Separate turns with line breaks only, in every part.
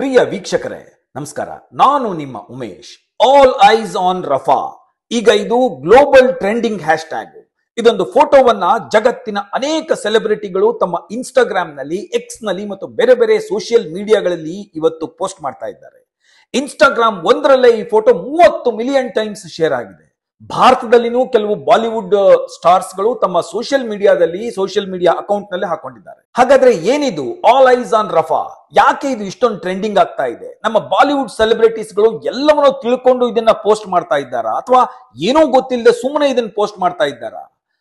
ಪ್ರಿಯ ವೀಕ್ಷಕರೇ ನಮಸ್ಕಾರ ನಾನು ನಿಮ್ಮ Umesh all eyes on Rafah ಈಗ ಇದು ಗ್ಲೋಬಲ್ ಟ್ರೆಂಡಿಂಗ್ ಹ್ಯಾಶ್ ಟ್ಯಾಗ್ ಇದೊಂದು ಫೋಟೋವನ್ನ ಜಗತ್ತಿನ ಅನೇಕ ಸೆಲೆಬ್ರಿಟಿಗಳು ತಮ್ಮ ಇನ್ಸ್ಟಾಗ್ರಾಮ್ ನಲ್ಲಿ ಎಕ್ಸ್ ನಲ್ಲಿ ಮತ್ತು ಬೇರೆ ಬೇರೆ ಸೋಷಿಯಲ್ ಮೀಡಿಯಾಗಳಲ್ಲಿ ಇವತ್ತು ಪೋಸ್ಟ್ ಮಾಡ್ತಾ ಇದ್ದಾರೆ ಇನ್ಸ್ಟಾಗ್ರಾಮ್ ಒಂದರಲ್ಲೇ ಈ ಫೋಟೋ ಮೂವತ್ತು ಮಿಲಿಯನ್ ಟೈಮ್ಸ್ ಶೇರ್ ಆಗಿದೆ ಭಾರತದಲ್ಲಿನೂ ಕೆಲವು ಬಾಲಿವುಡ್ ಸ್ಟಾರ್ಸ್ ಗಳು ತಮ್ಮ ಸೋಷಿಯಲ್ ಮೀಡಿಯಾದಲ್ಲಿ ಸೋಷಿಯಲ್ ಮೀಡಿಯಾ ಅಕೌಂಟ್ ನಲ್ಲಿ ಹಾಕೊಂಡಿದ್ದಾರೆ ಹಾಗಾದ್ರೆ ಏನಿದು ಆಲ್ ಐಸ್ ಆನ್ ರಫಾ ಯಾಕೆ ಇದು ಇಷ್ಟೊಂದು ಟ್ರೆಂಡಿಂಗ್ ಆಗ್ತಾ ಇದೆ ನಮ್ಮ ಬಾಲಿವುಡ್ ಸೆಲೆಬ್ರಿಟೀಸ್ ಗಳು ಎಲ್ಲವನ್ನೂ ತಿಳ್ಕೊಂಡು ಇದನ್ನ ಪೋಸ್ಟ್ ಮಾಡ್ತಾ ಇದ್ದಾರ ಅಥವಾ ಏನೋ ಗೊತ್ತಿಲ್ಲದೆ ಸುಮ್ಮನೆ ಇದನ್ನ ಪೋಸ್ಟ್ ಮಾಡ್ತಾ ಇದ್ದಾರ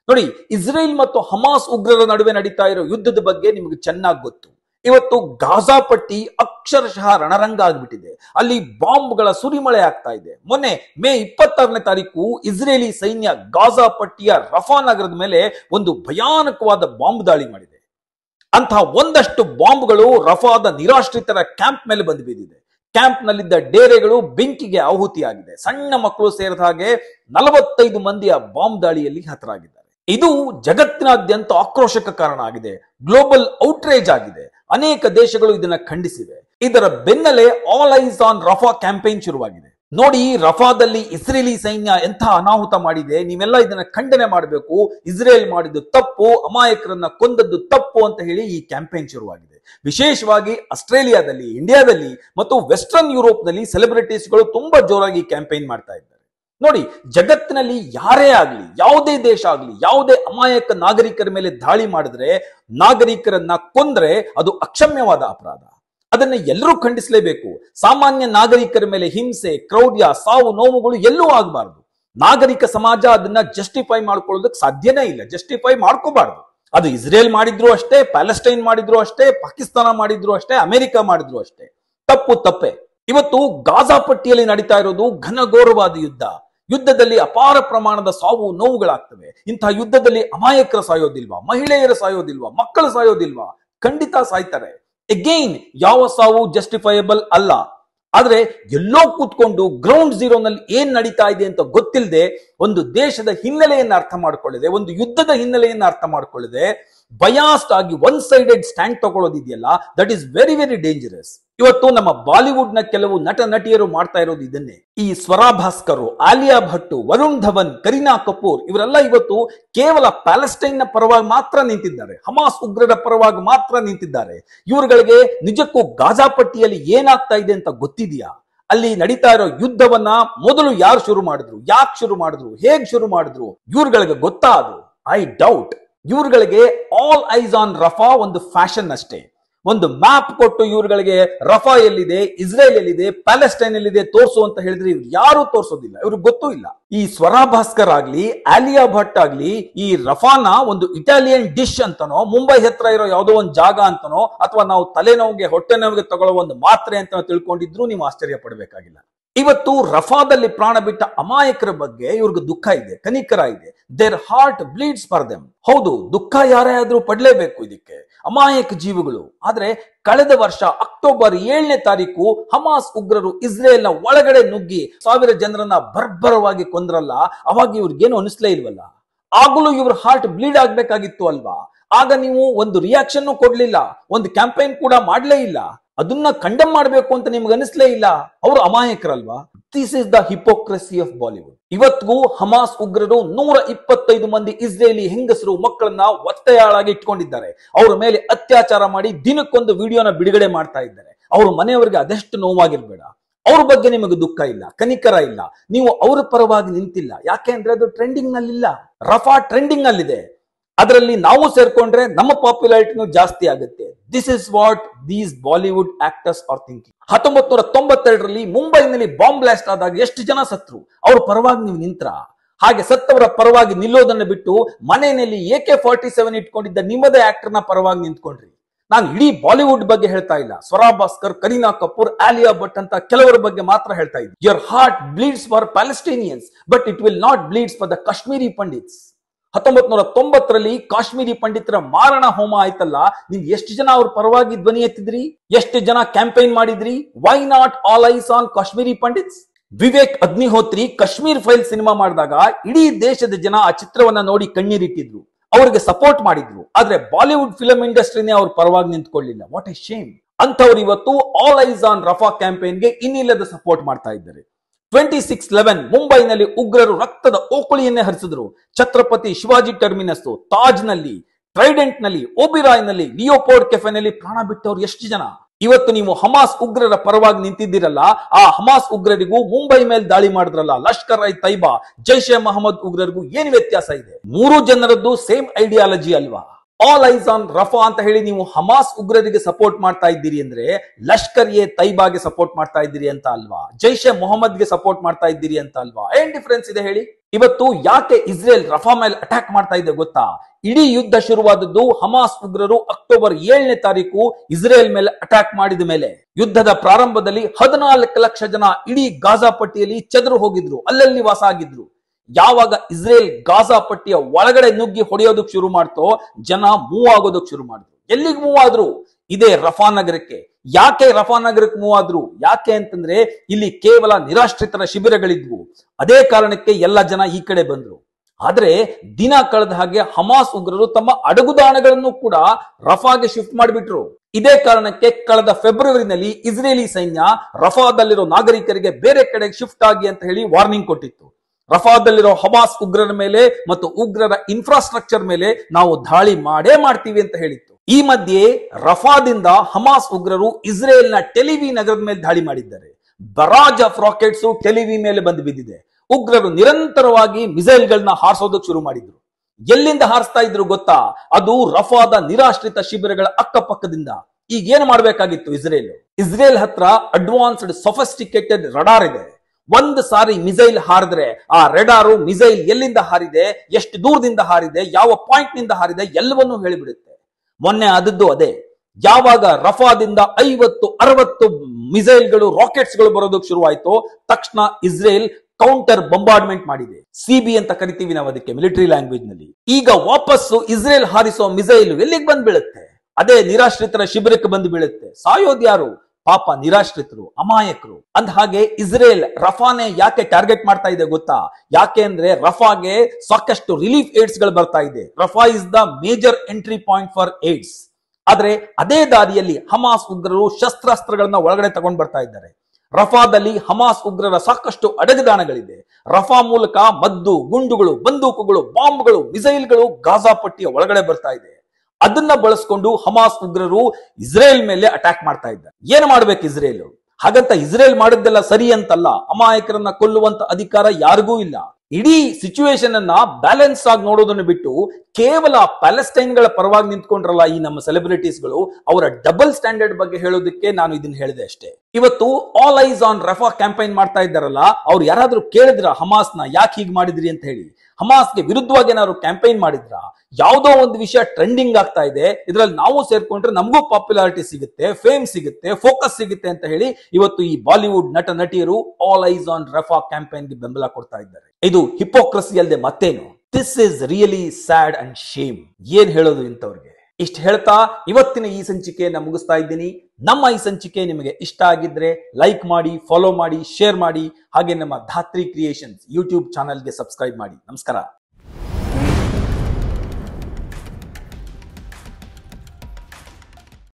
ನೋಡಿ ಇಸ್ರೇಲ್ ಮತ್ತು ಹಮಾಸ್ ಉಗ್ರರ ನಡುವೆ ನಡೀತಾ ಇರೋ ಯುದ್ಧದ ಬಗ್ಗೆ ನಿಮಗೆ ಚೆನ್ನಾಗಿ ಗೊತ್ತು ಇವತ್ತು ಗಾಜಾ ಪಟ್ಟಿ ಅಕ್ಷರಶಃ ರಣರಂಗ ಆಗಿಬಿಟ್ಟಿದೆ ಅಲ್ಲಿ ಬಾಂಬ್ಗಳ ಸುರಿಮಳೆ ಆಗ್ತಾ ಇದೆ ಮೊನ್ನೆ ಮೇ ಇಪ್ಪತ್ತಾರನೇ ತಾರೀಕು ಇಸ್ರೇಲಿ ಸೈನ್ಯ ಗಾಜಾ ಪಟ್ಟಿಯ ರಫಾ ನಗರದ ಮೇಲೆ ಒಂದು ಭಯಾನಕವಾದ ಬಾಂಬ್ ದಾಳಿ ಮಾಡಿದೆ ಅಂತಹ ಒಂದಷ್ಟು ಬಾಂಬ್ಗಳು ರಫಾದ ನಿರಾಶ್ರಿತರ ಕ್ಯಾಂಪ್ ಮೇಲೆ ಬಂದು ಬಿದ್ದಿದೆ ಕ್ಯಾಂಪ್ನಲ್ಲಿದ್ದ ಡೇರೆಗಳು ಬೆಂಕಿಗೆ ಆಹುತಿಯಾಗಿದೆ ಸಣ್ಣ ಮಕ್ಕಳು ಸೇರಿದ ಹಾಗೆ ನಲವತ್ತೈದು ಮಂದಿಯ ಬಾಂಬ್ ದಾಳಿಯಲ್ಲಿ ಹತರಾಗಿದ್ದಾರೆ ಇದು ಜಗತ್ತಿನಾದ್ಯಂತ ಆಕ್ರೋಶಕ ಕಾರಣ ಆಗಿದೆ ಗ್ಲೋಬಲ್ ಔಟ್ರೇಜ್ ಆಗಿದೆ ಅನೇಕ ದೇಶಗಳು ಇದನ್ನ ಖಂಡಿಸಿವೆ ಇದರ ಬೆನ್ನಲ್ಲೇ all eyes on Rafah campaign ಶುರುವಾಗಿದೆ ನೋಡಿ ರಫಾದಲ್ಲಿ ಇಸ್ರೇಲಿ ಸೈನ್ಯ ಎಂಥ ಅನಾಹುತ ಮಾಡಿದೆ ನೀವೆಲ್ಲ ಇದನ್ನ ಖಂಡನೆ ಮಾಡಬೇಕು ಇಸ್ರೇಲ್ ಮಾಡಿದ್ದು ತಪ್ಪು ಅಮಾಯಕರನ್ನ ಕೊಂದದ್ದು ತಪ್ಪು ಅಂತ ಹೇಳಿ ಈ ಕ್ಯಾಂಪೇನ್ ಶುರುವಾಗಿದೆ ವಿಶೇಷವಾಗಿ ಆಸ್ಟ್ರೇಲಿಯಾದಲ್ಲಿ ಇಂಡಿಯಾದಲ್ಲಿ ಮತ್ತು ವೆಸ್ಟರ್ನ್ ಯುರೋಪ್ನಲ್ಲಿ ಸೆಲೆಬ್ರಿಟೀಸ್ಗಳು ತುಂಬಾ ಜೋರಾಗಿ ಕ್ಯಾಂಪೇನ್ ಮಾಡ್ತಾ ಇದ್ದಾರೆ ನೋಡಿ ಜಗತ್ತಿನಲ್ಲಿ ಯಾರೇ ಆಗಲಿ ಯಾವುದೇ ದೇಶ ಆಗಲಿ ಯಾವುದೇ ಅಮಾಯಕ ನಾಗರಿಕರ ಮೇಲೆ ದಾಳಿ ಮಾಡಿದ್ರೆ ನಾಗರಿಕರನ್ನ ಕೊಂದ್ರೆ ಅದು ಅಕ್ಷಮ್ಯವಾದ ಅಪರಾಧ ಅದನ್ನ ಎಲ್ಲರೂ ಖಂಡಿಸಲೇಬೇಕು ಸಾಮಾನ್ಯ ನಾಗರಿಕರ ಮೇಲೆ ಹಿಂಸೆ ಕ್ರೌರ್ಯ ಸಾವು ನೋವುಗಳು ಎಲ್ಲೂ ಆಗಬಾರ್ದು ನಾಗರಿಕ ಸಮಾಜ ಅದನ್ನ ಜಸ್ಟಿಫೈ ಮಾಡ್ಕೊಳ್ಳೋದಕ್ಕೆ ಸಾಧ್ಯನೇ ಇಲ್ಲ ಜಸ್ಟಿಫೈ ಮಾಡ್ಕೋಬಾರ್ದು ಅದು ಇಸ್ರೇಲ್ ಮಾಡಿದ್ರು ಅಷ್ಟೇ ಪ್ಯಾಲೆಸ್ಟೈನ್ ಮಾಡಿದ್ರು ಅಷ್ಟೇ ಪಾಕಿಸ್ತಾನ ಮಾಡಿದ್ರು ಅಷ್ಟೇ ಅಮೆರಿಕ ಮಾಡಿದ್ರು ಅಷ್ಟೇ ತಪ್ಪು ತಪ್ಪೆ ಇವತ್ತು ಗಾಜಾ ಪಟ್ಟಿಯಲ್ಲಿ ನಡೀತಾ ಇರೋದು ಘನಘೋರವಾದ ಯುದ್ಧ ಯುದ್ಧದಲ್ಲಿ ಅಪಾರ ಪ್ರಮಾಣದ ಸಾವು ನೋವುಗಳಾಗ್ತವೆ ಇಂತಹ ಯುದ್ಧದಲ್ಲಿ ಅಮಾಯಕರ ಸಾಯೋದಿಲ್ವಾ ಮಹಿಳೆಯರ ಸಾಯೋದಿಲ್ವಾ ಮಕ್ಕಳು ಸಾಯೋದಿಲ್ವಾ ಖಂಡಿತ ಸಾಯ್ತಾರೆ ಎಗೈನ್ ಯಾವ ಸಾವು ಜಸ್ಟಿಫೈಯಬಲ್ ಅಲ್ಲ ಆದ್ರೆ ಎಲ್ಲೋ ಕೂತ್ಕೊಂಡು ಗ್ರೌಂಡ್ ಜೀರೋನಲ್ಲಿ ಏನ್ ನಡೀತಾ ಇದೆ ಅಂತ ಗೊತ್ತಿಲ್ಲದೆ ಒಂದು ದೇಶದ ಹಿನ್ನೆಲೆಯನ್ನು ಅರ್ಥ ಮಾಡ್ಕೊಳ್ಳದೆ ಒಂದು ಯುದ್ಧದ ಹಿನ್ನೆಲೆಯನ್ನು ಅರ್ಥ ಮಾಡ್ಕೊಳ್ಳದೆ ಬಯಾಸ್ಡ್ ಆಗಿ ಒನ್ ಸೈಡೆಡ್ ಸ್ಟ್ಯಾಂಡ್ ತಗೊಳ್ಳೋದಿದೆಯಲ್ಲ that is very very dangerous ಇವತ್ತು ನಮ್ಮ ಬಾಲಿವುಡ್ ನ ಕೆಲವು ನಟ ನಟಿಯರು ಮಾಡ್ತಾ ಇರೋದು ಇದನ್ನೇ ಈ ಸ್ವರಾ ಭಾಸ್ಕರ್ ಆಲಿಯಾ ಭಟ್ಟು ವರುಣ್ ಧವನ್ ಕರೀನಾ ಕಪೂರ್ ಇವರೆಲ್ಲ ಇವತ್ತು ಕೇವಲ ಪ್ಯಾಲೆಸ್ಟೈನ್ ನ ಪರವಾಗಿ ಮಾತ್ರ ನಿಂತಿದ್ದಾರೆ ಹಮಾಸ್ ಉಗ್ರರ ಪರವಾಗಿ ಮಾತ್ರ ನಿಂತಿದ್ದಾರೆ ಇವರುಗಳಿಗೆ ನಿಜಕ್ಕೂ ಗಾಜಾ ಪಟ್ಟಿಯಲ್ಲಿ ಏನಾಗ್ತಾ ಇದೆ ಅಂತ ಗೊತ್ತಿದೆಯಾ ಅಲ್ಲಿ ನಡೀತಾ ಇರೋ ಯುದ್ಧವನ್ನ ಮೊದಲು ಯಾರು ಶುರು ಮಾಡಿದ್ರು ಯಾಕೆ ಶುರು ಮಾಡಿದ್ರು ಹೇಗ್ ಶುರು ಮಾಡಿದ್ರು ಇವ್ರಗಳಿಗೆ ಅದು ಐ ಡೌಟ್ ಇವ್ರಗಳಿಗೆ ಆಲ್ ಐಸ್ ಆನ್ ರಫಾ ಒಂದು ಫ್ಯಾಷನ್ ಅಷ್ಟೇ ಒಂದು ಮ್ಯಾಪ್ ಕೊಟ್ಟು ಇವ್ರುಗಳಿಗೆ ರಫಾ ಎಲ್ಲಿದೆ ಇಸ್ರೇಲ್ ಎಲ್ಲಿದೆ ಪ್ಯಾಲೆಸ್ಟೈನ್ ಎಲ್ಲಿದೆ ತೋರಿಸು ಅಂತ ಹೇಳಿದ್ರೆ ಇವ್ರು ಯಾರು ತೋರಿಸೋದಿಲ್ಲ ಇವ್ರಿಗೆ ಗೊತ್ತೂ ಇಲ್ಲ ಈ ಸ್ವರ ಭಾಸ್ಕರ್ ಆಗ್ಲಿ ಆಲಿಯಾ ಭಟ್ ಆಗ್ಲಿ ಈ ರಫಾನ ಒಂದು ಇಟಾಲಿಯನ್ ಡಿಶ್ ಅಂತನೋ ಮುಂಬೈ ಹತ್ರ ಇರೋ ಯಾವುದೋ ಒಂದು ಜಾಗ ಅಂತನೋ ಅಥವಾ ನಾವು ತಲೆನೋವಿಗೆ ಹೊಟ್ಟೆ ನೋವಿಗೆ ತಗೊಳ್ಳೋ ಒಂದು ಮಾತ್ರೆ ಅಂತ ತಿಳ್ಕೊಂಡಿದ್ರು ನೀವು ಆಶ್ಚರ್ಯ ಪಡಬೇಕಾಗಿಲ್ಲ ಇವತ್ತು ರಫಾದಲ್ಲಿ ಪ್ರಾಣ ಬಿಟ್ಟ ಅಮಾಯಕರ ಬಗ್ಗೆ ಇವ್ರಿಗೆ ದುಃಖ ಇದೆ ಕನಿಕರ ಇದೆ their heart bleeds for them ಹೌದು ದುಃಖ ಯಾರೇ ಆದರೂ ಪಡ್ಲೇಬೇಕು ಇದಕ್ಕೆ ಅಮಾಯಕ ಜೀವಿಗಳು ಆದ್ರೆ ಕಳೆದ ವರ್ಷ ಅಕ್ಟೋಬರ್ ಏಳನೇ ತಾರೀಕು ಹಮಾಸ್ ಉಗ್ರರು ಇಸ್ರೇಲ್ನ ಒಳಗಡೆ ನುಗ್ಗಿ ಸಾವಿರ ಜನರನ್ನ ಬರ್ಬರವಾಗಿ ಕೊಂದ್ರಲ್ಲ ಅವಾಗ ಇವ್ರಿಗೇನು ಅನಿಸ್ಲೇ ಇಲ್ವಲ್ಲ ಆಗಲೂ ಇವ್ರ ಹಾರ್ಟ್ ಬ್ಲೀಡ್ ಆಗ್ಬೇಕಾಗಿತ್ತು ಅಲ್ವಾ ಆಗ ನೀವು ಒಂದು ರಿಯಾಕ್ಷನ್ ಕೊಡ್ಲಿಲ್ಲ ಒಂದು ಕ್ಯಾಂಪೇನ್ ಕೂಡ ಮಾಡ್ಲೇ ಇಲ್ಲ ಅದನ್ನ ಕಂಡಮ್ ಮಾಡ್ಬೇಕು ಅಂತ ನಿಮ್ಗೆ ಅನಿಸ್ಲೇ ಇಲ್ಲ ಅವರು ಅಮಾಯಕರಲ್ವಾ this is the hypocrisy of Bollywood ಇವತ್ತಿಗೂ ಹಮಾಸ್ ಉಗ್ರರು ನೂರ ಇಪ್ಪತ್ತೈದು ಮಂದಿ ಇಸ್ರೇಲಿ ಹೆಂಗಸರು ಮಕ್ಕಳನ್ನ ಒತ್ತೆಯಾಳಾಗಿ ಇಟ್ಕೊಂಡಿದ್ದಾರೆ ಅವರ ಮೇಲೆ ಅತ್ಯಾಚಾರ ಮಾಡಿ ದಿನಕ್ಕೊಂದು ವಿಡಿಯೋನ ಬಿಡುಗಡೆ ಮಾಡ್ತಾ ಇದ್ದಾರೆ ಅವ್ರ ಮನೆಯವರಿಗೆ ಅದೆಷ್ಟು ನೋವಾಗಿರ್ಬೇಡ ಅವ್ರ ಬಗ್ಗೆ ನಿಮಗೆ ದುಃಖ ಇಲ್ಲ ಕನಿಕರ ಇಲ್ಲ ನೀವು ಅವ್ರ ಪರವಾಗಿ ನಿಂತಿಲ್ಲ ಯಾಕೆ ಅಂದ್ರೆ ಅದು ಟ್ರೆಂಡಿಂಗ್ ನಲ್ಲಿಲ್ಲ ರಫಾ ಟ್ರೆಂಡಿಂಗ್ ನಲ್ಲಿದೆ ಅದರಲ್ಲಿ ನಾವು ಸೇರ್ಕೊಂಡ್ರೆ ನಮ್ಮ ಪಾಪ್ಯುಲಾರಿಟಿನೂ ಜಾಸ್ತಿ ಆಗುತ್ತೆ this is what these Bollywood actors are thinking ಹತ್ತೊಂಬತ್ ನೂರ ತೊಂಬತ್ತೆರಡರಲ್ಲಿ ಮುಂಬೈನಲ್ಲಿ ಬಾಂಬ್ ಬ್ಲಾಸ್ಟ್ ಆದಾಗ ಎಷ್ಟು ಜನ ಸತ್ರು ಅವ್ರ ಪರವಾಗಿ ನೀವು ನಿಂತ್ರ ಹಾಗೆ ಸತ್ತವರ ಪರವಾಗಿ ನಿಲ್ಲೋದನ್ನ ಬಿಟ್ಟು ಮನೆಯಲ್ಲಿ ಕೆ ಫಾರ್ಟಿ ಸೆವೆನ್ ಇಟ್ಕೊಂಡಿದ್ದ ನಿಮ್ಮದೇ ಆಕ್ಟರ್ನ ಪರವಾಗಿ ನಿಂತ್ಕೊಂಡ್ರಿ ನಾನು ಇಡೀ ಬಾಲಿವುಡ್ ಬಗ್ಗೆ ಹೇಳ್ತಾ ಇಲ್ಲ ಸ್ವರಾ ಭಾಸ್ಕರ್ ಕರೀನಾ ಕಪೂರ್ ಆಲಿಯಾ ಭಟ್ ಅಂತ ಕೆಲವರ ಬಗ್ಗೆ ಮಾತ್ರ ಹೇಳ್ತಾ ಇದ್ದೀನಿ your heart bleeds for Palestinians but it will not bleeds for the Kashmiri pandits ಹತ್ತೊಂಬತ್ ನೂರ ತೊಂಬತ್ತರಲ್ಲಿ ಕಾಶ್ಮೀರಿ ಪಂಡಿತರ ಮಾರಣ ಹೋಮ ಆಯ್ತಲ್ಲ ನೀವು ಎಷ್ಟು ಜನ ಅವ್ರ ಪರವಾಗಿ ಧ್ವನಿ ಎತ್ತಿದ್ರಿ ಎಷ್ಟು ಜನ ಕ್ಯಾಂಪೇನ್ ಮಾಡಿದ್ರಿ why not all eyes on Kashmiri pandits Vivek Agnihotri Kashmir file cinema ಮಾಡಿದಾಗ ಇಡೀ ದೇಶದ ಜನ ಆ ಚಿತ್ರವನ್ನ ನೋಡಿ ಕಣ್ಣೀರಿಟ್ಟಿದ್ರು ಅವ್ರಿಗೆ ಸಪೋರ್ಟ್ ಮಾಡಿದ್ರು ಆದ್ರೆ ಬಾಲಿವುಡ್ ಫಿಲಂ ಇಂಡಸ್ಟ್ರಿನೇ ಅವ್ರ ಪರವಾಗಿ ನಿಂತ್ಕೊಳ್ಳಿಲ್ಲ ವಾಟ್ ಎ ಶೇಮ್ ಅಂತವ್ರು ಇವತ್ತು ಆಲ್ ಐಸ್ ಆನ್ ರಫಾ ಕ್ಯಾಂಪೇನ್ಗೆ ಇನ್ನಿಲ್ಲದ ಸಪೋರ್ಟ್ ಮಾಡ್ತಾ ಇದ್ದಾರೆ ಟ್ವೆಂಟಿ ಸಿಕ್ಸ್ ಲೆವೆನ್ ಮುಂಬೈನಲ್ಲಿ ಉಗ್ರರು ರಕ್ತದ ಓಕುಳಿಯನ್ನೇ ಹರಿಸಿದ್ರು ಛತ್ರಪತಿ ಶಿವಾಜಿ ಟರ್ಮಿನಸ್ ತಾಜ್ನಲ್ಲಿ ಟ್ರೈಡೆಂಟ್ ನಲ್ಲಿ ಓಬಿರಾಯ್ನಲ್ಲಿ ಲಿಯೋಪೋರ್ಡ್ ಕೆಫೆನಲ್ಲಿ ಪ್ರಾಣ ಬಿಟ್ಟವರು ಎಷ್ಟು ಜನ ಇವತ್ತು ನೀವು ಹಮಾಸ್ ಉಗ್ರರ ಪರವಾಗಿ ನಿಂತಿದ್ದೀರಲ್ಲ ಆ ಹಮಾಸ್ ಉಗ್ರರಿಗೂ ಮುಂಬೈ ಮೇಲೆ ದಾಳಿ ಮಾಡಿದ್ರಲ್ಲ ಲಷ್ಕರ್ ಐ ತೈಬಾ ಜೈಷ್ ಎ ಮೊಹಮ್ಮದ್ ಉಗ್ರರಿಗೂ ಏನು ವ್ಯತ್ಯಾಸ ಇದೆ ಮೂರು ಜನರದ್ದು ಸೇಮ್ ಐಡಿಯಾಲಜಿ ಅಲ್ವಾ ಆಲ್ ಐಸ್ ಆನ್ ರಫಾ ಅಂತ ಹೇಳಿ ನೀವು ಹಮಾಸ್ ಉಗ್ರರಿಗೆ ಸಪೋರ್ಟ್ ಮಾಡ್ತಾ ಇದ್ದೀರಿ ಅಂದ್ರೆ ಲಷ್ಕರ್ ಎ ತೈಬಾಗೆ ಸಪೋರ್ಟ್ ಮಾಡ್ತಾ ಇದ್ದೀರಿ ಅಂತ ಅಲ್ವಾ ಜೈಷ್ ಎ ಮೊಹಮ್ಮದ್ಗೆ ಸಪೋರ್ಟ್ ಮಾಡ್ತಾ ಇದ್ದೀರಿ ಅಂತ ಅಲ್ವಾ ಏನ್ ಡಿಫರೆನ್ಸ್ ಇದೆ ಹೇಳಿ ಇವತ್ತು ಯಾಕೆ ಇಸ್ರೇಲ್ ರಫಾ ಮೇಲೆ ಅಟ್ಯಾಕ್ ಮಾಡ್ತಾ ಇದೆ ಗೊತ್ತಾ ಇಡೀ ಯುದ್ಧ ಶುರುವಾದದ್ದು ಹಮಾಸ್ ಉಗ್ರರು ಅಕ್ಟೋಬರ್ ಏಳನೇ ತಾರೀಕು ಇಸ್ರೇಲ್ ಮೇಲೆ ಅಟ್ಯಾಕ್ ಮಾಡಿದ ಮೇಲೆ ಯುದ್ಧದ ಪ್ರಾರಂಭದಲ್ಲಿ ಹದಿನಾಲ್ಕು ಲಕ್ಷ ಜನ ಇಡೀ ಗಾಜಾ ಪಟ್ಟಿಯಲ್ಲಿ ಚದುರು ಹೋಗಿದ್ರು ಅಲ್ಲಲ್ಲಿ ವಾಸ ಆಗಿದ್ರು ಯಾವಾಗ ಇಸ್ರೇಲ್ ಗಾಜಾ ಪಟ್ಟಿಯ ಒಳಗಡೆ ನುಗ್ಗಿ ಹೊಡೆಯೋದಕ್ಕೆ ಶುರು ಮಾಡ್ತೋ ಜನ ಮೂವ್ ಆಗೋದಕ್ಕೆ ಶುರು ಮಾಡಿದ್ರು ಎಲ್ಲಿಗೆ ಮೂವ್ ಆದ್ರು ಇದೇ ರಫಾ ನಗರಕ್ಕೆ ಯಾಕೆ ರಫಾ ನಗರಕ್ಕೆ ಮೂವ್ ಆದ್ರು ಯಾಕೆ ಅಂತಂದ್ರೆ ಇಲ್ಲಿ ಕೇವಲ ನಿರಾಶ್ರಿತರ ಶಿಬಿರಗಳಿದ್ವು ಅದೇ ಕಾರಣಕ್ಕೆ ಎಲ್ಲ ಜನ ಈ ಕಡೆ ಬಂದ್ರು ಆದ್ರೆ ದಿನ ಕಳೆದ ಹಾಗೆ ಹಮಾಸ್ ಉಗ್ರರು ತಮ್ಮ ಅಡಗುದಾಣಗಳನ್ನು ಕೂಡ ರಫಾಗೆ ಶಿಫ್ಟ್ ಮಾಡಿಬಿಟ್ರು ಇದೇ ಕಾರಣಕ್ಕೆ ಕಳೆದ ಫೆಬ್ರವರಿನಲ್ಲಿ ಇಸ್ರೇಲಿ ಸೈನ್ಯ ರಫಾದಲ್ಲಿರೋ ನಾಗರಿಕರಿಗೆ ಬೇರೆ ಕಡೆಗೆ ಶಿಫ್ಟ್ ಆಗಿ ಅಂತ ಹೇಳಿ ವಾರ್ನಿಂಗ್ ಕೊಟ್ಟಿತ್ತು ರಫಾದಲ್ಲಿರೋ ಹಮಾಸ್ ಉಗ್ರರ ಮೇಲೆ ಮತ್ತು ಉಗ್ರರ ಇನ್ಫ್ರಾಸ್ಟ್ರಕ್ಚರ್ ಮೇಲೆ ನಾವು ದಾಳಿ ಮಾಡೇ ಮಾಡ್ತೀವಿ ಅಂತ ಹೇಳಿತ್ತು ಈ ಮಧ್ಯೆ ರಫಾದಿಂದ ಹಮಾಸ್ ಉಗ್ರರು ಇಸ್ರೇಲ್ನ ಟೆಲಿವಿ ನಗರದ ಮೇಲೆ ದಾಳಿ ಮಾಡಿದ್ದಾರೆ ಬರಾಜ್ ಆಫ್ ರಾಕೆಟ್ಸ್ ಟೆಲಿವಿ ಮೇಲೆ ಬಂದು ಬಿದ್ದಿದೆ ಉಗ್ರರು ನಿರಂತರವಾಗಿ ಮಿಸೈಲ್ಗಳನ್ನ ಹಾರಿಸೋದಕ್ಕೆ ಶುರು ಮಾಡಿದ್ರು ಎಲ್ಲಿಂದ ಹಾರಿಸ್ತಾ ಇದ್ರು ಗೊತ್ತಾ ಅದು ರಫಾದ ನಿರಾಶ್ರಿತ ಶಿಬಿರಗಳ ಅಕ್ಕಪಕ್ಕದಿಂದ ಈಗೇನು ಮಾಡಬೇಕಾಗಿತ್ತು ಇಸ್ರೇಲ್ ಇಸ್ರೇಲ್ ಹತ್ರ ಅಡ್ವಾನ್ಸ್ಡ್ ಸೊಫಿಸ್ಟಿಕೇಟೆಡ್ ರಡಾರ್ ಇದೆ ಒಂದು ಸಾರಿ ಮಿಸೈಲ್ ಹಾರಿದ್ರೆ ಆ ರೆಡಾರು ಮಿಸೈಲ್ ಎಲ್ಲಿಂದ ಹಾರಿದೆ ಎಷ್ಟು ದೂರದಿಂದ ಹಾರಿದೆ ಯಾವ ಪಾಯಿಂಟ್ ನಿಂದ ಹಾರಿದೆ ಎಲ್ಲವನ್ನೂ ಹೇಳಿಬಿಡುತ್ತೆ ಮೊನ್ನೆ ಆದದ್ದು ಅದೇ ಯಾವಾಗ ರಫಾದಿಂದ ಐವತ್ತು ಅರವತ್ತು ಮಿಸೈಲ್ಗಳು ಗಳು ಬರೋದಕ್ಕೆ ಶುರುವಾಯಿತು ತಕ್ಷಣ ಇಸ್ರೇಲ್ ಕೌಂಟರ್ ಬಂಬಾರ್ಡ್ಮೆಂಟ್ ಮಾಡಿದೆ ಸಿಬಿ ಅಂತ ಕರಿತೀವಿ ನಾವು ಅದಕ್ಕೆ ಮಿಲಿಟರಿ ಲ್ಯಾಂಗ್ವೇಜ್ ನಲ್ಲಿ ಈಗ ವಾಪಸ್ಸು ಇಸ್ರೇಲ್ ಹಾರಿಸೋ ಮಿಸೈಲ್ ಎಲ್ಲಿಗೆ ಬಂದ್ ಬೀಳುತ್ತೆ ಅದೇ ನಿರಾಶ್ರಿತರ ಶಿಬಿರಕ್ಕೆ ಬಂದು ಬೀಳುತ್ತೆ ಸಾಯೋದ್ಯಾರು ಪಾಪ ನಿರಾಶ್ರಿತರು ಅಮಾಯಕರು ಅಂದ ಹಾಗೆ ಇಸ್ರೇಲ್ ರಫಾನೆ ಯಾಕೆ ಟಾರ್ಗೆಟ್ ಮಾಡ್ತಾ ಇದೆ ಗೊತ್ತಾ ಯಾಕೆ ಅಂದ್ರೆ ರಫಾಗೆ ಸಾಕಷ್ಟು ರಿಲೀಫ್ ಏಡ್ಸ್ ಗಳು ಬರ್ತಾ ಇದೆ Rafah is the major entry point for aids ಆದ್ರೆ ಅದೇ ದಾರಿಯಲ್ಲಿ ಹಮಾಸ್ ಉಗ್ರರು ಶಸ್ತ್ರಾಸ್ತ್ರಗಳನ್ನ ಒಳಗಡೆ ತಗೊಂಡು ಬರ್ತಾ ಇದ್ದಾರೆ ರಫಾದಲ್ಲಿ ಹಮಾಸ್ ಉಗ್ರರ ಸಾಕಷ್ಟು ಅಡಗುದಾಣಗಳಿದೆ ರಫಾ ಮೂಲಕ ಮದ್ದು ಗುಂಡುಗಳು ಬಂದೂಕುಗಳು ಬಾಂಬ್ಗಳು ಮಿಸೈಲ್ಗಳು ಗಾಜಾ ಪಟ್ಟಿಯ ಒಳಗಡೆ ಬರ್ತಾ ಇದೆ ಅದನ್ನ ಬಳಸ್ಕೊಂಡು ಹಮಾಸ್ ಉಗ್ರರು ಇಸ್ರೇಲ್ ಮೇಲೆ ಅಟ್ಯಾಕ್ ಮಾಡ್ತಾ ಇದ್ದಾರೆ ಏನು ಮಾಡ್ಬೇಕು ಇಸ್ರೇಲ್ ಹಾಗಂತ ಇಸ್ರೇಲ್ ಮಾಡಿದ್ದೆಲ್ಲ ಸರಿ ಅಂತಲ್ಲ ಅಮಾಯಕರನ್ನ ಕೊಲ್ಲುವಂತ ಅಧಿಕಾರ ಯಾರಿಗೂ ಇಲ್ಲ ಇಡೀ ಸಿಚುವೇಶನ್ ಅನ್ನ ಬ್ಯಾಲೆನ್ಸ್ ಆಗಿ ನೋಡೋದನ್ನು ಬಿಟ್ಟು ಕೇವಲ ಪ್ಯಾಲೆಸ್ಟೈನ್ಗಳ ಪರವಾಗಿ ನಿಂತ್ಕೊಂಡ್ರಲ್ಲ ಈ ನಮ್ಮ ಸೆಲೆಬ್ರಿಟೀಸ್ಗಳು ಅವರ ಡಬಲ್ ಸ್ಟ್ಯಾಂಡರ್ಡ್ ಬಗ್ಗೆ ಹೇಳೋದಕ್ಕೆ ನಾನು ಇದನ್ನ ಹೇಳಿದೆ ಅಷ್ಟೇ ಇವತ್ತು all eyes on Rafah campaign ಮಾಡ್ತಾ ಇದ್ದಾರಲ್ಲ ಅವ್ರು ಯಾರಾದ್ರೂ ಕೇಳಿದ್ರ ಹಮಾಸ್ನ ಯಾಕೆ ಹೀಗೆ ಮಾಡಿದ್ರಿ ಅಂತ ಹೇಳಿ ಹಮಾಸ್ಗೆ ವಿರುದ್ಧವಾಗಿ ಏನಾದ್ರು ಕ್ಯಾಂಪೈನ್ ಮಾಡಿದ್ರ ಯಾವುದೋ ಒಂದು ವಿಷಯ ಟ್ರೆಂಡಿಂಗ್ ಆಗ್ತಾ ಇದೆ ಇದರಲ್ಲಿ ನಾವು ಸೇರ್ಕೊಂಡ್ರೆ ನಮಗೂ ಪಾಪ್ಯುಲಾರಿಟಿ ಸಿಗುತ್ತೆ ಫೇಮ್ ಸಿಗುತ್ತೆ ಫೋಕಸ್ ಸಿಗುತ್ತೆ ಅಂತ ಹೇಳಿ ಇವತ್ತು ಈ ಬಾಲಿವುಡ್ ನಟ ನಟಿಯರು ಆಲ್ ಐಸ್ ಆನ್ ರಫಾ ಗೆ ಬೆಂಬಲ ಕೊಡ್ತಾ ಇದ್ದಾರೆ ಇದು ಹಿಪೋಕ್ರಸಿ ಅಲ್ಲದೆ ಮತ್ತೇನು this is really sad and shame ಏನ್ ಹೇಳೋದು ಇಂಥವ್ರಿಗೆ ಇಷ್ಟು ಹೇಳ್ತಾ ಇವತ್ತಿನ ಈ ಸಂಚಿಕೆಯನ್ನ ಮುಗಿಸ್ತಾ ಇದ್ದೀನಿ ನಮ್ಮ ಈ ಸಂಚಿಕೆ ನಿಮಗೆ ಇಷ್ಟ ಆಗಿದ್ರೆ ಲೈಕ್ ಮಾಡಿ ಫಾಲೋ ಮಾಡಿ ಶೇರ್ ಮಾಡಿ ಹಾಗೆ ನಮ್ಮ ಧಾತ್ರಿ ಕ್ರಿಯೇಷನ್ಸ್ ಯೂಟ್ಯೂಬ್ ಚಾನಲ್ಗೆ ಸಬ್ಸ್ಕ್ರೈಬ್ ಮಾಡಿ ನಮಸ್ಕಾರ